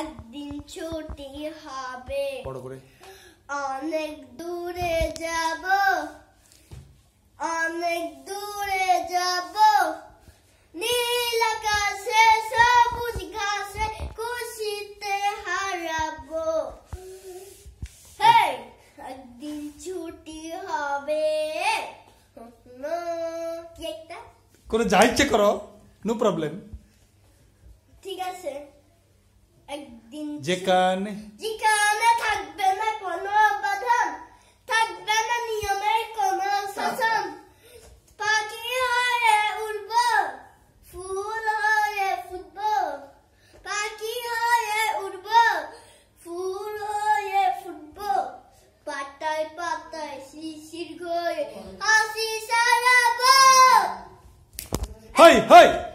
একদিন ছুটি হবে বড় করে অনেক দূরে যাব অনেক দূরে যাব নীল আকাশে সবুজ ঘাসে খুশিতে হারাবো একদিন ছুটি হবে করে যা ইচ্ছে করো নো প্রবলেম যেখানে যেখানে থাকবে না কোনো অবদান থাকবে না নিয়মের কোনো শাসন পাখি হয়ে উড়ব ফুল হয়ে ফুটব পাখি হয়ে উড়ব ফুল হয়ে ফুটব পাতায় পাতায় শিশির গয়ে হাসি সারাব হাই হাই